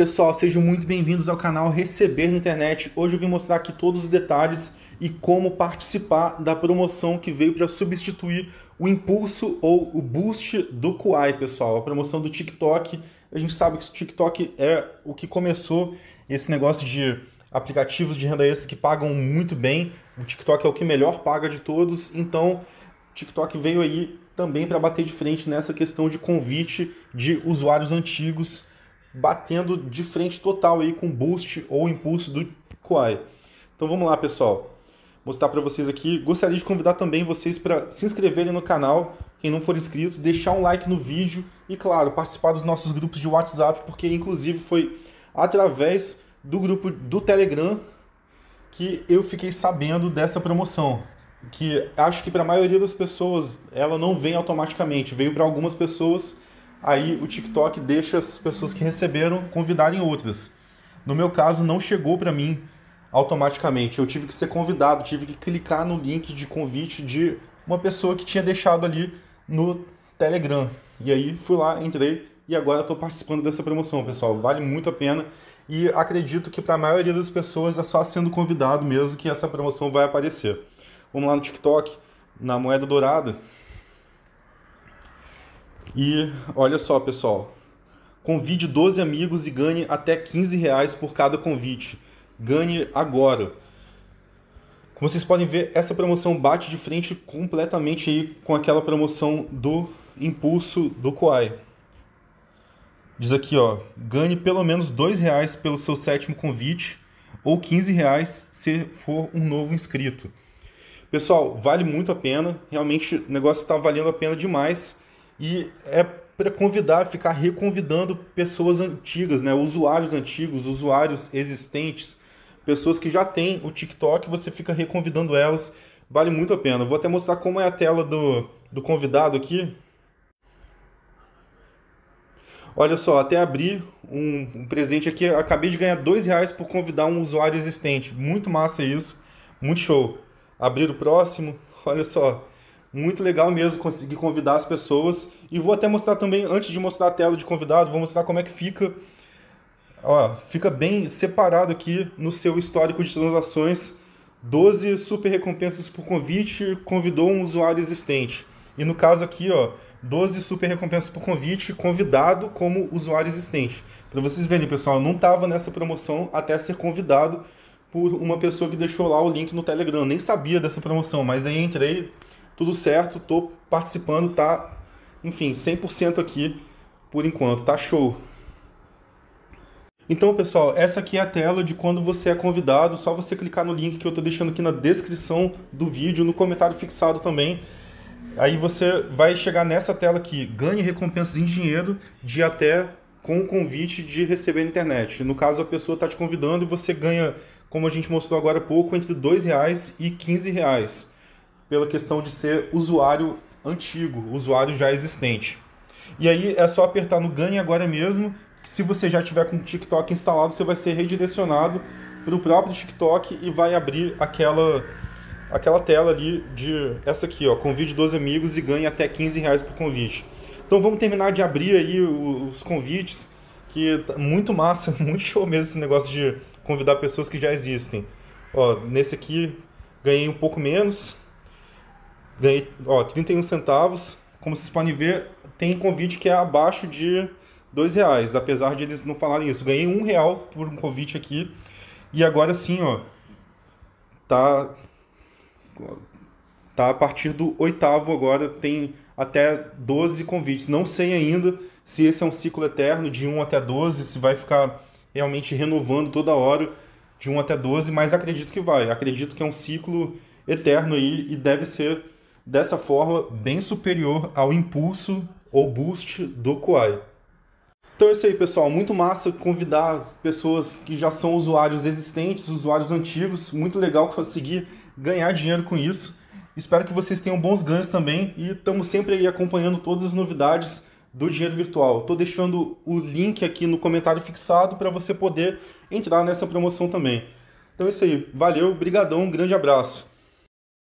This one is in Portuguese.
Pessoal, sejam muito bem-vindos ao canal Receber na Internet. Hoje eu vim mostrar aqui todos os detalhes e como participar da promoção que veio para substituir o impulso ou o boost do Kuai, pessoal. A promoção do TikTok. A gente sabe que o TikTok é o que começou esse negócio de aplicativos de renda extra que pagam muito bem. O TikTok é o que melhor paga de todos, então o TikTok veio aí também para bater de frente nessa questão de convite de usuários antigos batendo de frente total aí com boost ou impulso do Kawhi. Então vamos lá, pessoal. Mostrar para vocês aqui. Gostaria de convidar também vocês para se inscreverem no canal, quem não for inscrito, deixar um like no vídeo e, claro, participar dos nossos grupos de WhatsApp, porque inclusive foi através do grupo do Telegram que eu fiquei sabendo dessa promoção. Que acho que para a maioria das pessoas ela não vem automaticamente, veio para algumas pessoas aí o TikTok deixa as pessoas que receberam convidarem outras. No meu caso, não chegou para mim automaticamente. Eu tive que ser convidado, tive que clicar no link de convite de uma pessoa que tinha deixado ali no Telegram. E aí fui lá, entrei e agora estou participando dessa promoção, pessoal. Vale muito a pena e acredito que para a maioria das pessoas é só sendo convidado mesmo que essa promoção vai aparecer. Vamos lá no TikTok, na moeda dourada, e olha só, pessoal. Convide 12 amigos e ganhe até 15 reais por cada convite. Ganhe agora. Como vocês podem ver, essa promoção bate de frente completamente aí com aquela promoção do impulso do Kuai. Diz aqui, ó, ganhe pelo menos dois reais pelo seu sétimo convite ou 15 reais se for um novo inscrito. Pessoal, vale muito a pena. Realmente o negócio está valendo a pena demais. E é para convidar, ficar reconvidando pessoas antigas, né? Usuários antigos, usuários existentes, pessoas que já têm o TikTok, você fica reconvidando elas. Vale muito a pena. Vou até mostrar como é a tela do, do convidado aqui. Olha só, até abri um, um presente aqui. Acabei de ganhar dois reais por convidar um usuário existente. Muito massa isso. Muito show. Abrir o próximo. Olha só. Muito legal mesmo conseguir convidar as pessoas. E vou até mostrar também, antes de mostrar a tela de convidado, vou mostrar como é que fica. Ó, fica bem separado aqui no seu histórico de transações. 12 super recompensas por convite, convidou um usuário existente. E no caso aqui, ó, 12 super recompensas por convite, convidado como usuário existente. Para vocês verem, pessoal, eu não estava nessa promoção até ser convidado por uma pessoa que deixou lá o link no Telegram. Eu nem sabia dessa promoção, mas aí entrei, tudo certo, tô participando, tá, enfim, 100% aqui por enquanto, tá show. Então, pessoal, essa aqui é a tela de quando você é convidado, só você clicar no link que eu tô deixando aqui na descrição do vídeo, no comentário fixado também. Aí você vai chegar nessa tela aqui, ganhe recompensas em dinheiro de até com o convite de receber na internet. No caso, a pessoa está te convidando e você ganha, como a gente mostrou agora há pouco, entre R$ 2,00 e R$ 15,00 pela questão de ser usuário antigo, usuário já existente. E aí é só apertar no ganhe agora mesmo, que se você já tiver com o TikTok instalado, você vai ser redirecionado para o próprio TikTok e vai abrir aquela aquela tela ali de essa aqui, ó, convide 12 amigos e ganhe até 15 reais por convite. Então vamos terminar de abrir aí os convites, que tá muito massa, muito show mesmo esse negócio de convidar pessoas que já existem. Ó, nesse aqui ganhei um pouco menos, Ganhei, ó, 31 centavos. Como vocês podem ver, tem convite que é abaixo de dois reais, apesar de eles não falarem isso. Ganhei um real por um convite aqui. E agora sim, ó, tá, tá a partir do oitavo agora, tem até 12 convites. Não sei ainda se esse é um ciclo eterno de 1 até 12, se vai ficar realmente renovando toda hora de 1 até 12, mas acredito que vai. Acredito que é um ciclo eterno aí e deve ser dessa forma bem superior ao impulso ou boost do Kuai. Então é isso aí, pessoal. Muito massa convidar pessoas que já são usuários existentes, usuários antigos. Muito legal conseguir ganhar dinheiro com isso. Espero que vocês tenham bons ganhos também e estamos sempre aí acompanhando todas as novidades do dinheiro virtual. Estou deixando o link aqui no comentário fixado para você poder entrar nessa promoção também. Então é isso aí. Valeu, brigadão, um grande abraço.